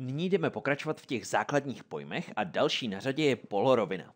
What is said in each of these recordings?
Nyní jdeme pokračovat v těch základních pojmech a další na řadě je polorovina.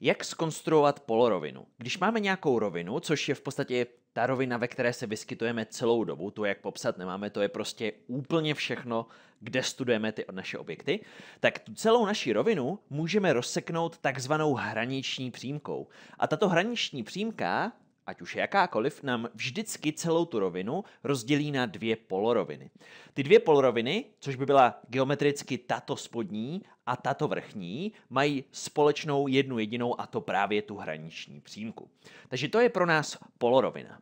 Jak skonstruovat polorovinu? Když máme nějakou rovinu, což je v podstatě ta rovina, ve které se vyskytujeme celou dobu, to jak popsat nemáme, to je prostě úplně všechno, kde studujeme ty naše objekty, tak tu celou naši rovinu můžeme rozseknout takzvanou hraniční přímkou. A tato hraniční přímka ať už jakákoliv, nám vždycky celou tu rovinu rozdělí na dvě poloroviny. Ty dvě poloroviny, což by byla geometricky tato spodní a tato vrchní, mají společnou jednu jedinou a to právě tu hraniční přímku. Takže to je pro nás polorovina.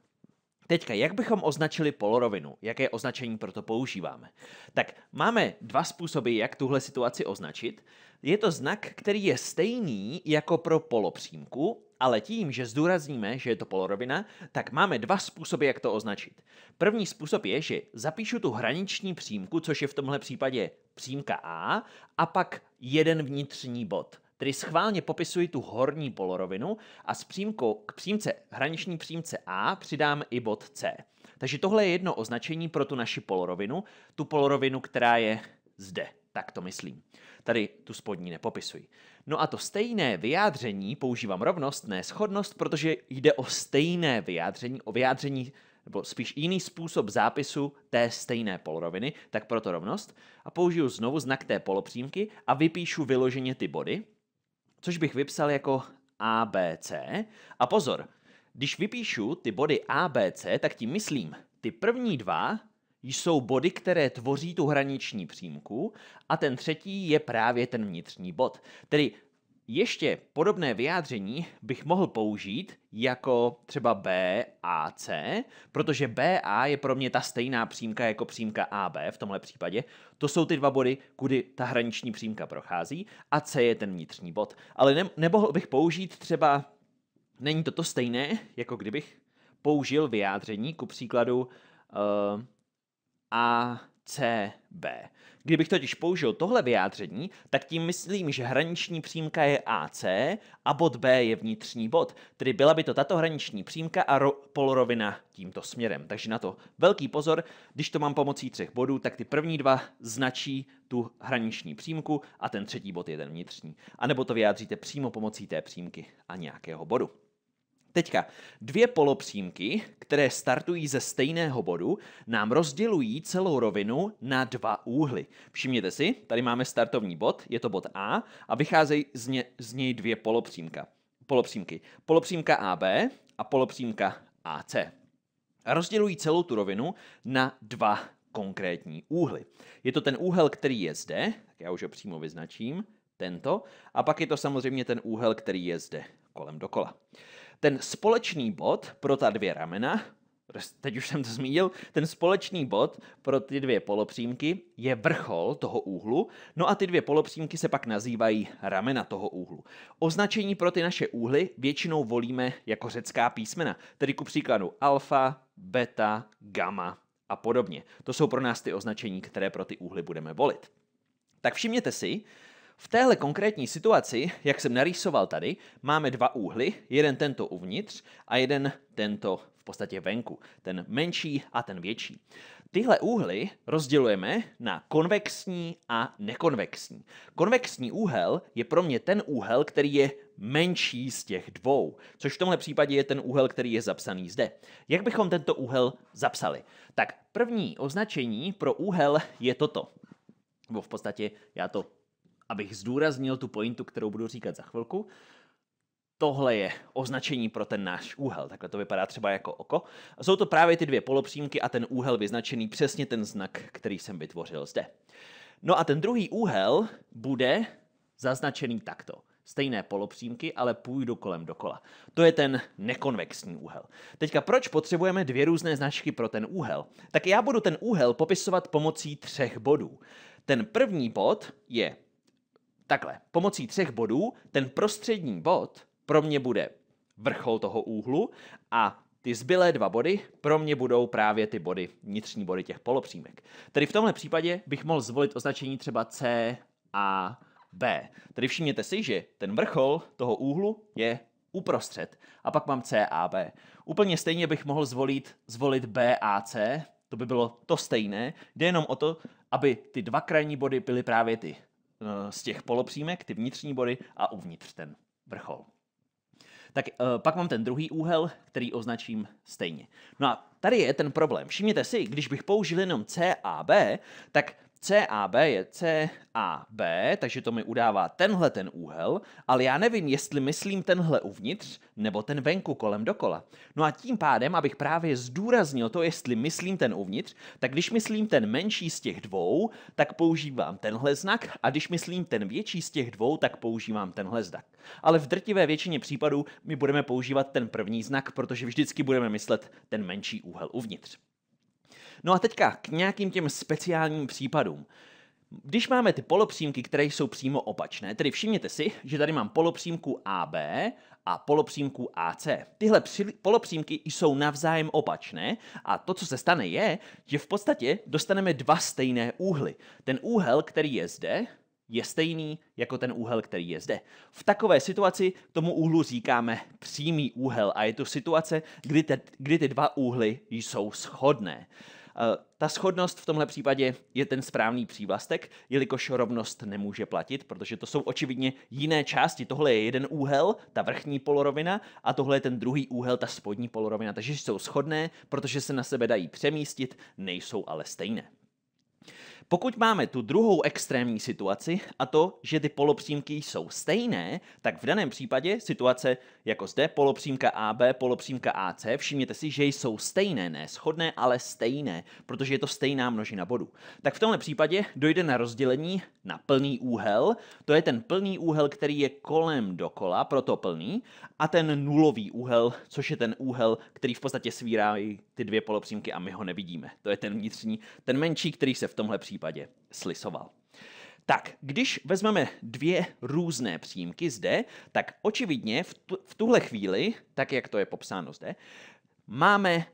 Teďka, jak bychom označili polorovinu? Jaké označení pro to používáme? Tak máme dva způsoby, jak tuhle situaci označit. Je to znak, který je stejný jako pro polopřímku, ale tím, že zdůrazníme, že je to polorovina, tak máme dva způsoby, jak to označit. První způsob je, že zapíšu tu hraniční přímku, což je v tomhle případě přímka A, a pak jeden vnitřní bod. Tedy schválně popisuji tu horní polorovinu a s přímkou k přímce, hraniční přímce A přidám i bod C. Takže tohle je jedno označení pro tu naši polorovinu, tu polorovinu, která je zde. Tak to myslím. Tady tu spodní nepopisuji. No a to stejné vyjádření, používám rovnost, ne schodnost, protože jde o stejné vyjádření, o vyjádření nebo spíš jiný způsob zápisu té stejné poloroviny, tak proto rovnost. A použiju znovu znak té polopřímky a vypíšu vyloženě ty body, což bych vypsal jako ABC. A pozor, když vypíšu ty body ABC, tak tím myslím ty první dva jsou body, které tvoří tu hraniční přímku a ten třetí je právě ten vnitřní bod. Tedy ještě podobné vyjádření bych mohl použít jako třeba B a C, protože B a je pro mě ta stejná přímka jako přímka AB v tomhle případě. To jsou ty dva body, kudy ta hraniční přímka prochází a C je ten vnitřní bod. Ale ne- nemohl bych použít třeba, není to to stejné, jako kdybych použil vyjádření, ku příkladu, uh, a C, B. Kdybych totiž použil tohle vyjádření, tak tím myslím, že hraniční přímka je AC a bod B je vnitřní bod. Tedy byla by to tato hraniční přímka a ro- polorovina tímto směrem. Takže na to velký pozor, když to mám pomocí třech bodů, tak ty první dva značí tu hraniční přímku a ten třetí bod je ten vnitřní. A nebo to vyjádříte přímo pomocí té přímky a nějakého bodu. Teďka, dvě polopřímky, které startují ze stejného bodu, nám rozdělují celou rovinu na dva úhly. Všimněte si, tady máme startovní bod, je to bod A a vycházejí z, ně, z něj dvě polopřímka. polopřímky. Polopřímka AB a polopřímka AC. A rozdělují celou tu rovinu na dva konkrétní úhly. Je to ten úhel, který je zde, tak já už ho přímo vyznačím, tento, a pak je to samozřejmě ten úhel, který je zde kolem dokola ten společný bod pro ta dvě ramena, teď už jsem to zmínil, ten společný bod pro ty dvě polopřímky je vrchol toho úhlu, no a ty dvě polopřímky se pak nazývají ramena toho úhlu. Označení pro ty naše úhly většinou volíme jako řecká písmena, tedy ku příkladu alfa, beta, gamma a podobně. To jsou pro nás ty označení, které pro ty úhly budeme volit. Tak všimněte si, v téhle konkrétní situaci, jak jsem narýsoval tady, máme dva úhly, jeden tento uvnitř a jeden tento v podstatě venku, ten menší a ten větší. Tyhle úhly rozdělujeme na konvexní a nekonvexní. Konvexní úhel je pro mě ten úhel, který je menší z těch dvou, což v tomhle případě je ten úhel, který je zapsaný zde. Jak bychom tento úhel zapsali? Tak první označení pro úhel je toto. Bo v podstatě já to abych zdůraznil tu pointu, kterou budu říkat za chvilku, tohle je označení pro ten náš úhel. Takhle to vypadá třeba jako oko. Jsou to právě ty dvě polopřímky a ten úhel vyznačený přesně ten znak, který jsem vytvořil zde. No a ten druhý úhel bude zaznačený takto. Stejné polopřímky, ale půjdu kolem dokola. To je ten nekonvexní úhel. Teďka proč potřebujeme dvě různé značky pro ten úhel? Tak já budu ten úhel popisovat pomocí třech bodů. Ten první bod je Takhle, pomocí třech bodů ten prostřední bod pro mě bude vrchol toho úhlu a ty zbylé dva body pro mě budou právě ty body, vnitřní body těch polopřímek. Tedy v tomhle případě bych mohl zvolit označení třeba C a B. Tedy všimněte si, že ten vrchol toho úhlu je uprostřed a pak mám C a B. Úplně stejně bych mohl zvolit, zvolit B a C, to by bylo to stejné, jde jenom o to, aby ty dva krajní body byly právě ty Eh, z těch polopřímek, ty vnitřní body a uvnitř ten vrchol. Tak eh, pak mám ten druhý úhel, který označím stejně. No a tady je ten problém. Všimněte si, když bych použil jenom C a B, tak CAB je CAB, takže to mi udává tenhle ten úhel, ale já nevím, jestli myslím tenhle uvnitř nebo ten venku kolem dokola. No a tím pádem, abych právě zdůraznil to, jestli myslím ten uvnitř, tak když myslím ten menší z těch dvou, tak používám tenhle znak a když myslím ten větší z těch dvou, tak používám tenhle znak. Ale v drtivé většině případů my budeme používat ten první znak, protože vždycky budeme myslet ten menší úhel uvnitř. No a teďka k nějakým těm speciálním případům. Když máme ty polopřímky, které jsou přímo opačné, tedy všimněte si, že tady mám polopřímku AB a polopřímku AC. Tyhle polopřímky jsou navzájem opačné a to, co se stane, je, že v podstatě dostaneme dva stejné úhly. Ten úhel, který je zde, je stejný jako ten úhel, který je zde. V takové situaci tomu úhlu říkáme přímý úhel a je to situace, kdy, te, kdy ty dva úhly jsou shodné. Eh, ta schodnost v tomhle případě je ten správný přívlastek, jelikož rovnost nemůže platit, protože to jsou očividně jiné části. Tohle je jeden úhel, ta vrchní polorovina, a tohle je ten druhý úhel, ta spodní polorovina. Takže jsou shodné, protože se na sebe dají přemístit, nejsou ale stejné. Pokud máme tu druhou extrémní situaci a to, že ty polopřímky jsou stejné, tak v daném případě situace jako zde polopřímka AB, polopřímka AC, všimněte si, že jsou stejné, ne shodné, ale stejné, protože je to stejná množina bodů. Tak v tomhle případě dojde na rozdělení na plný úhel, to je ten plný úhel, který je kolem dokola, proto plný, a ten nulový úhel, což je ten úhel, který v podstatě svírá ty dvě polopřímky a my ho nevidíme. To je ten vnitřní, ten menší, který se v tomhle případě případě slisoval. Tak, když vezmeme dvě různé přímky zde, tak očividně v, tu, v tuhle chvíli, tak jak to je popsáno zde, máme e,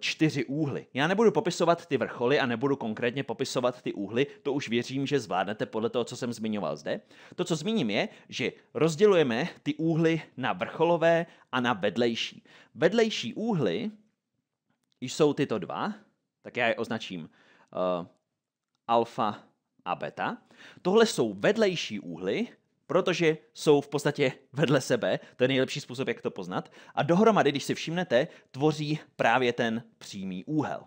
čtyři úhly. Já nebudu popisovat ty vrcholy a nebudu konkrétně popisovat ty úhly, to už věřím, že zvládnete podle toho, co jsem zmiňoval zde. To, co zmíním, je, že rozdělujeme ty úhly na vrcholové a na vedlejší. Vedlejší úhly jsou tyto dva, tak já je označím uh, alfa a beta. Tohle jsou vedlejší úhly, protože jsou v podstatě vedle sebe, to je nejlepší způsob, jak to poznat, a dohromady, když si všimnete, tvoří právě ten přímý úhel.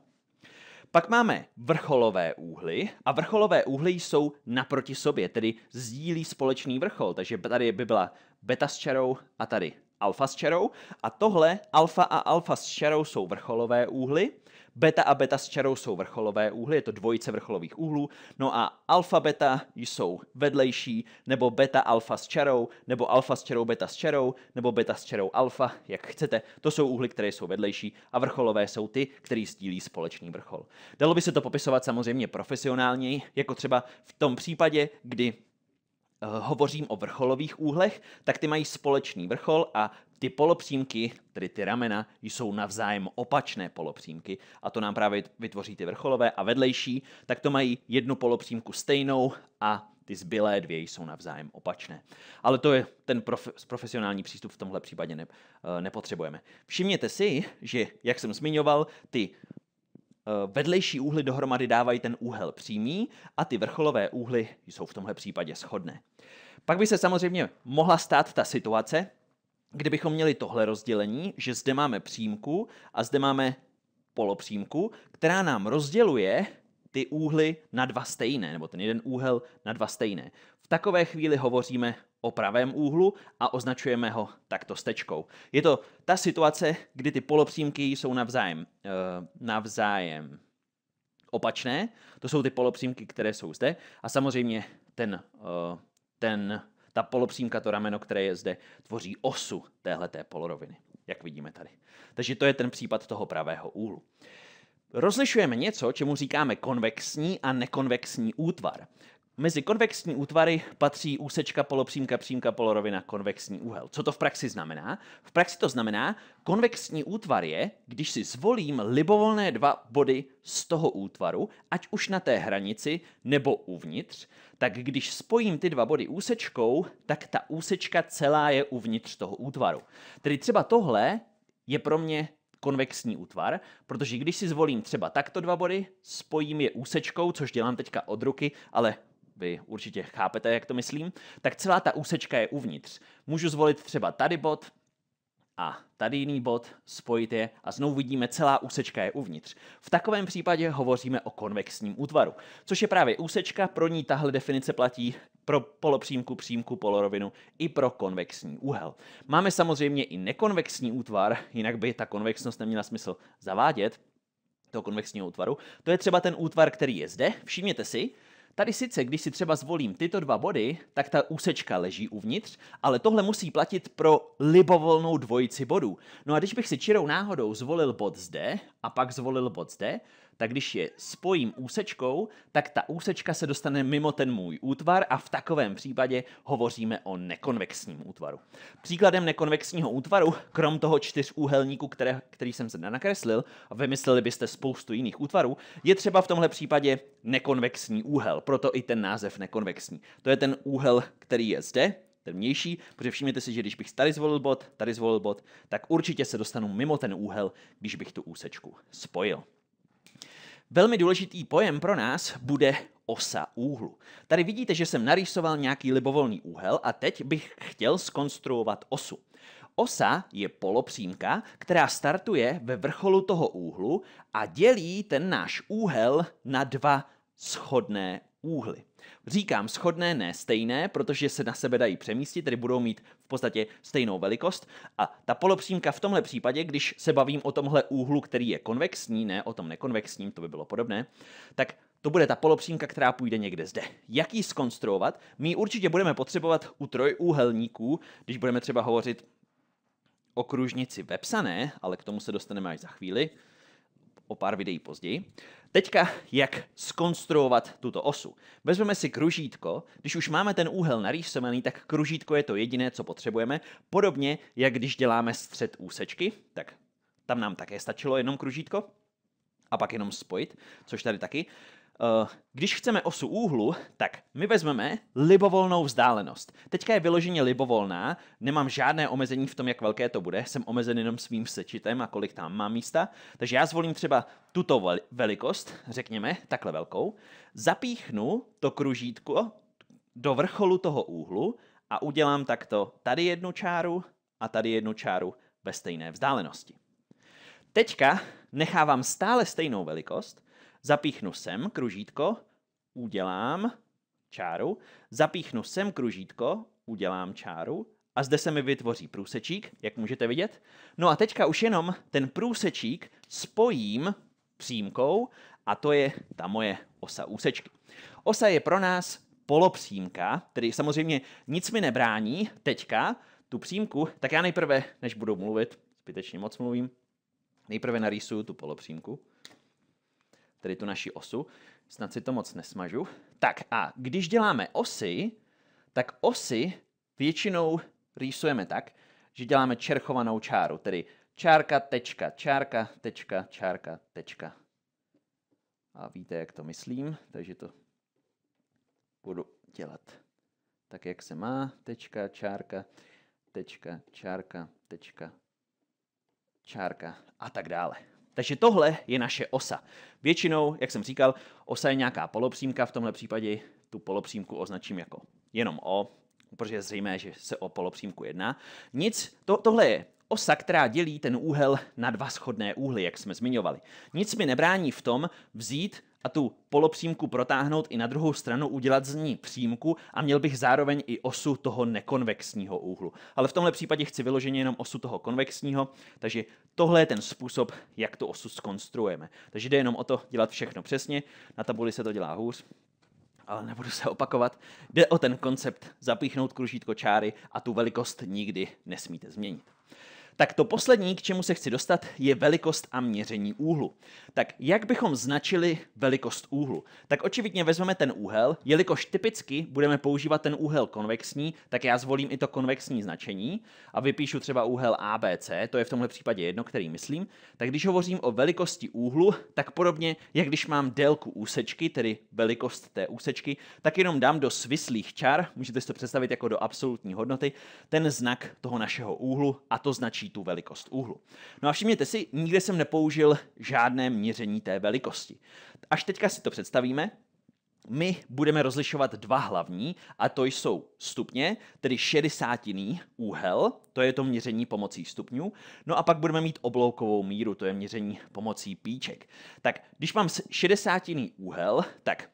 Pak máme vrcholové úhly a vrcholové úhly jsou naproti sobě, tedy sdílí společný vrchol, takže tady by byla beta s čarou a tady alfa s čarou a tohle alfa a alfa s čarou jsou vrcholové úhly, beta a beta s čarou jsou vrcholové úhly, je to dvojice vrcholových úhlů, no a alfa beta jsou vedlejší, nebo beta alfa s čarou, nebo alfa s čarou beta s čarou, nebo beta s čarou alfa, jak chcete. To jsou úhly, které jsou vedlejší a vrcholové jsou ty, které sdílí společný vrchol. Dalo by se to popisovat samozřejmě profesionálněji, jako třeba v tom případě, kdy Eh, hovořím o vrcholových úhlech, tak ty mají společný vrchol a ty polopřímky, tedy ty ramena, jsou navzájem opačné polopřímky a to nám právě vytvoří ty vrcholové a vedlejší, tak to mají jednu polopřímku stejnou a ty zbylé dvě jsou navzájem opačné. Ale to je ten prof, profesionální přístup v tomhle případě ne, eh, nepotřebujeme. Všimněte si, že, jak jsem zmiňoval, ty Eh, vedlejší úhly dohromady dávají ten úhel přímý a ty vrcholové úhly jsou v tomhle případě shodné. Pak by se samozřejmě mohla stát ta situace, kdybychom měli tohle rozdělení, že zde máme přímku a zde máme polopřímku, která nám rozděluje ty úhly na dva stejné, nebo ten jeden úhel na dva stejné. V takové chvíli hovoříme o pravém úhlu a označujeme ho takto stečkou. Je to ta situace, kdy ty polopřímky jsou navzájem, eh, navzájem opačné. To jsou ty polopřímky, které jsou zde. A samozřejmě ten, eh, ten, ta polopřímka, to rameno, které je zde, tvoří osu téhleté poloroviny, jak vidíme tady. Takže to je ten případ toho pravého úhlu. Rozlišujeme něco, čemu říkáme konvexní a nekonvexní útvar. Mezi konvexní útvary patří úsečka polopřímka, přímka, polorovina, konvexní úhel. Co to v praxi znamená? V praxi to znamená, konvexní útvar je, když si zvolím libovolné dva body z toho útvaru, ať už na té hranici nebo uvnitř, tak když spojím ty dva body úsečkou, tak ta úsečka celá je uvnitř toho útvaru. Tedy třeba tohle je pro mě konvexní útvar, protože když si zvolím třeba takto dva body, spojím je úsečkou, což dělám teďka od ruky, ale vy určitě chápete, jak to myslím, tak celá ta úsečka je uvnitř. Můžu zvolit třeba tady bod, a tady jiný bod, spojit je a znovu vidíme, celá úsečka je uvnitř. V takovém případě hovoříme o konvexním útvaru, což je právě úsečka, pro ní tahle definice platí pro polopřímku, přímku, polorovinu i pro konvexní úhel. Máme samozřejmě i nekonvexní útvar, jinak by ta konvexnost neměla smysl zavádět, toho konvexního útvaru. To je třeba ten útvar, který je zde. Všimněte si, Tady sice, když si třeba zvolím tyto dva body, tak ta úsečka leží uvnitř, ale tohle musí platit pro libovolnou dvojici bodů. No a když bych si čirou náhodou zvolil bod zde a pak zvolil bod zde, tak když je spojím úsečkou, tak ta úsečka se dostane mimo ten můj útvar a v takovém případě hovoříme o nekonvexním útvaru. Příkladem nekonvexního útvaru, krom toho čtyřúhelníku, které, který jsem se nakreslil, a vymysleli byste spoustu jiných útvarů, je třeba v tomhle případě nekonvexní úhel, proto i ten název nekonvexní. To je ten úhel, který je zde, ten vnější, protože všimněte si, že když bych tady zvolil bod, tady zvolil bod, tak určitě se dostanu mimo ten úhel, když bych tu úsečku spojil. Velmi důležitý pojem pro nás bude osa úhlu. Tady vidíte, že jsem narýsoval nějaký libovolný úhel a teď bych chtěl skonstruovat osu. Osa je polopřímka, která startuje ve vrcholu toho úhlu a dělí ten náš úhel na dva schodné úhly. Říkám schodné, ne stejné, protože se na sebe dají přemístit, tedy budou mít v podstatě stejnou velikost. A ta polopřímka v tomhle případě, když se bavím o tomhle úhlu, který je konvexní, ne o tom nekonvexním, to by bylo podobné, tak to bude ta polopřímka, která půjde někde zde. Jak ji skonstruovat? My určitě budeme potřebovat u trojúhelníků, když budeme třeba hovořit o kružnici vepsané, ale k tomu se dostaneme až za chvíli o pár videí později. Teďka, jak skonstruovat tuto osu. Vezmeme si kružítko, když už máme ten úhel narýsovaný, tak kružítko je to jediné, co potřebujeme. Podobně, jak když děláme střed úsečky, tak tam nám také stačilo jenom kružítko a pak jenom spojit, což tady taky. Eh, když chceme osu úhlu, tak my vezmeme libovolnou vzdálenost. Teďka je vyloženě libovolná, nemám žádné omezení v tom, jak velké to bude, jsem omezen jenom svým sečitem a kolik tam má místa, takže já zvolím třeba tuto velikost, řekněme, takhle velkou, zapíchnu to kružítko do vrcholu toho úhlu a udělám takto tady jednu čáru a tady jednu čáru ve stejné vzdálenosti. Teďka nechávám stále stejnou velikost, Zapíchnu sem kružítko, udělám čáru, zapíchnu sem kružítko, udělám čáru a zde se mi vytvoří průsečík, jak můžete vidět. No a teďka už jenom ten průsečík spojím přímkou a to je ta moje osa úsečky. Osa je pro nás polopřímka, tedy samozřejmě nic mi nebrání teďka tu přímku, tak já nejprve, než budu mluvit, zbytečně moc mluvím, nejprve narýsuju tu polopřímku tedy tu naši osu. Snad si to moc nesmažu. Tak a když děláme osy, tak osy většinou rýsujeme tak, že děláme čerchovanou čáru, tedy čárka, tečka, čárka, tečka, čárka, tečka. A víte, jak to myslím, takže to budu dělat tak, jak se má. Tečka, čárka, tečka, čárka, tečka, čárka a tak dále. Takže tohle je naše osa. Většinou, jak jsem říkal, osa je nějaká polopřímka, v tomhle případě tu polopřímku označím jako jenom O, protože je zřejmé, že se o polopřímku jedná. Nic, to, tohle je osa, která dělí ten úhel na dva schodné úhly, jak jsme zmiňovali. Nic mi nebrání v tom vzít a tu polopřímku protáhnout i na druhou stranu, udělat z ní přímku a měl bych zároveň i osu toho nekonvexního úhlu. Ale v tomhle případě chci vyloženě jenom osu toho konvexního, takže tohle je ten způsob, jak tu osu skonstruujeme. Takže jde jenom o to dělat všechno přesně, na tabuli se to dělá hůř, ale nebudu se opakovat. Jde o ten koncept zapíchnout kružítko čáry a tu velikost nikdy nesmíte změnit. Tak to poslední, k čemu se chci dostat, je velikost a měření úhlu. Tak jak bychom značili velikost úhlu? Tak očividně vezmeme ten úhel, jelikož typicky budeme používat ten úhel konvexní, tak já zvolím i to konvexní značení a vypíšu třeba úhel ABC, to je v tomhle případě jedno, který myslím. Tak když hovořím o velikosti úhlu, tak podobně, jak když mám délku úsečky, tedy velikost té úsečky, tak jenom dám do svislých čar, můžete si to představit jako do absolutní hodnoty, ten znak toho našeho úhlu a to značí určí tu velikost úhlu. No a všimněte si, nikde jsem nepoužil žádné měření té velikosti. Až teďka si to představíme, my budeme rozlišovat dva hlavní, a to jsou stupně, tedy šedesátiný úhel, to je to měření pomocí stupňů, no a pak budeme mít obloukovou míru, to je měření pomocí píček. Tak když mám šedesátiný úhel, tak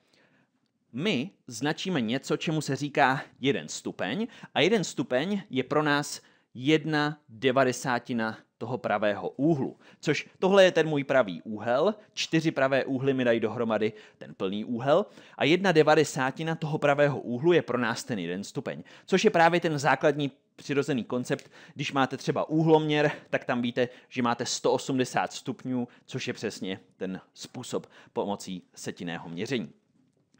my značíme něco, čemu se říká jeden stupeň a jeden stupeň je pro nás jedna devadesátina toho pravého úhlu. Což tohle je ten můj pravý úhel, čtyři pravé úhly mi dají dohromady ten plný úhel a jedna devadesátina toho pravého úhlu je pro nás ten jeden stupeň, což je právě ten základní přirozený koncept. Když máte třeba úhloměr, tak tam víte, že máte 180 stupňů, což je přesně ten způsob pomocí setinného měření.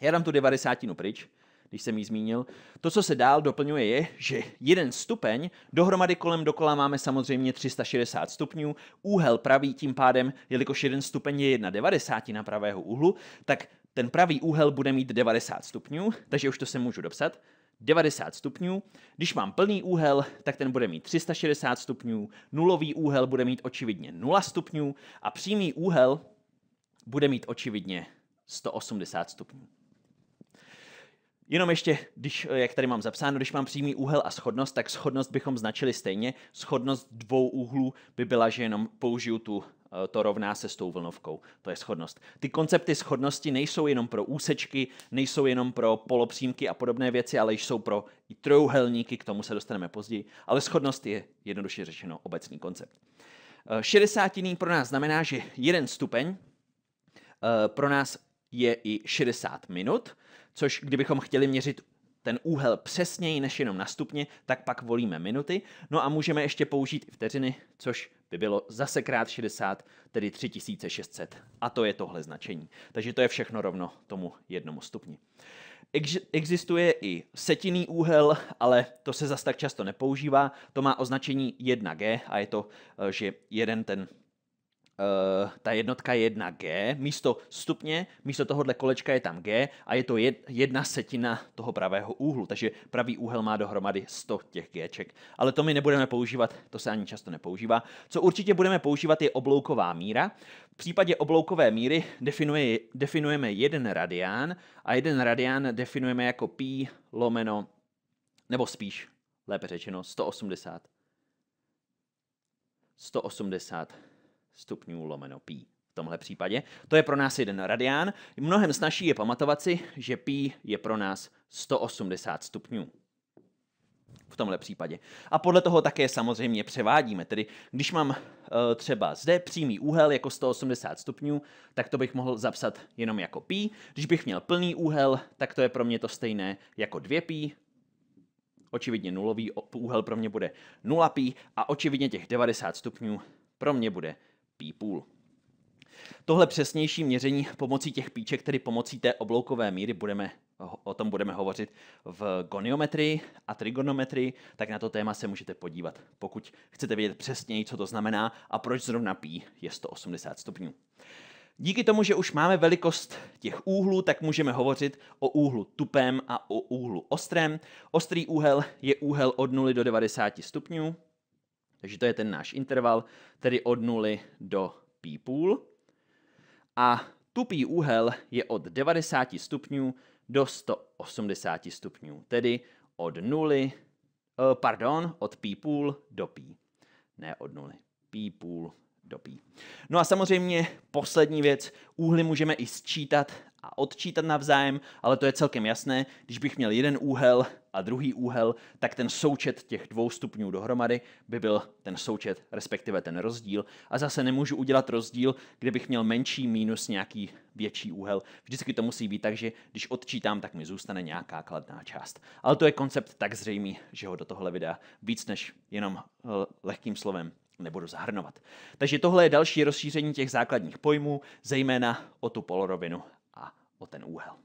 Já dám tu devadesátinu pryč, když jsem ji zmínil. To, co se dál doplňuje, je, že jeden stupeň, dohromady kolem dokola máme samozřejmě 360 stupňů, úhel pravý tím pádem, jelikož jeden stupeň je 1,90 na pravého úhlu, tak ten pravý úhel bude mít 90 stupňů, takže už to se můžu dopsat. 90 stupňů. Když mám plný úhel, tak ten bude mít 360 stupňů, nulový úhel bude mít očividně 0 stupňů a přímý úhel bude mít očividně 180 stupňů. Jenom ještě, když, eh, jak tady mám zapsáno, když mám přímý úhel a schodnost, tak schodnost bychom značili stejně. Schodnost dvou úhlů by byla, že jenom použiju tu eh, to rovná se s tou vlnovkou. To je schodnost. Ty koncepty schodnosti nejsou jenom pro úsečky, nejsou jenom pro polopřímky a podobné věci, ale jsou pro i trojuhelníky, k tomu se dostaneme později. Ale schodnost je jednoduše řečeno obecný koncept. Eh, šedesátiný pro nás znamená, že jeden stupeň pro nás je i 60 minut, což kdybychom chtěli měřit ten úhel přesněji než jenom na stupně, tak pak volíme minuty. No a můžeme ještě použít i vteřiny, což by bylo zase krát 60, tedy 3600. A to je tohle značení. Takže to je všechno rovno tomu jednomu stupni. Ex existuje i setinný úhel, ale to se zas tak často nepoužívá. To má označení 1G a je to, že jeden ten Eh, ta jednotka je 1G, místo stupně, místo tohohle kolečka je tam G a je to jedna setina toho pravého úhlu, takže pravý úhel má dohromady 100 těch Gček. Ale to my nebudeme používat, to se ani často nepoužívá. Co určitě budeme používat je oblouková míra. V případě obloukové míry definuje, definujeme jeden radián a jeden radián definujeme jako π lomeno, nebo spíš, lépe řečeno, 180. 180 stupňů lomeno π. V tomhle případě to je pro nás jeden radián. Mnohem snažší je pamatovat si, že π je pro nás 180 stupňů v tomhle případě. A podle toho také samozřejmě převádíme. Tedy když mám uh, třeba zde přímý úhel jako 180 stupňů, tak to bych mohl zapsat jenom jako π. Když bych měl plný úhel, tak to je pro mě to stejné jako 2π. Očividně nulový úhel pro mě bude 0π a očividně těch 90 stupňů pro mě bude pípůl. Tohle přesnější měření pomocí těch píček, tedy pomocí té obloukové míry, budeme, o tom budeme hovořit v goniometrii a trigonometrii, tak na to téma se můžete podívat, pokud chcete vědět přesněji, co to znamená a proč zrovna pí je 180 stupňů. Díky tomu, že už máme velikost těch úhlů, tak můžeme hovořit o úhlu tupém a o úhlu ostrém. Ostrý úhel je úhel od 0 do 90 stupňů, takže to je ten náš interval, tedy od 0 do půl. A tupý úhel je od 90 stupňů do 180 stupňů, tedy od 0, eh, pardon, od půl do π. Ne od 0, půl dopí. No a samozřejmě poslední věc, úhly můžeme i sčítat a odčítat navzájem, ale to je celkem jasné. Když bych měl jeden úhel a druhý úhel, tak ten součet těch dvou stupňů dohromady by byl ten součet, respektive ten rozdíl. A zase nemůžu udělat rozdíl, kde bych měl menší minus nějaký větší úhel. Vždycky to musí být tak, že když odčítám, tak mi zůstane nějaká kladná část. Ale to je koncept tak zřejmý, že ho do tohle videa víc než jenom eh, lehkým slovem nebudu zahrnovat. Takže tohle je další rozšíření těch základních pojmů, zejména o tu polorovinu a o ten úhel.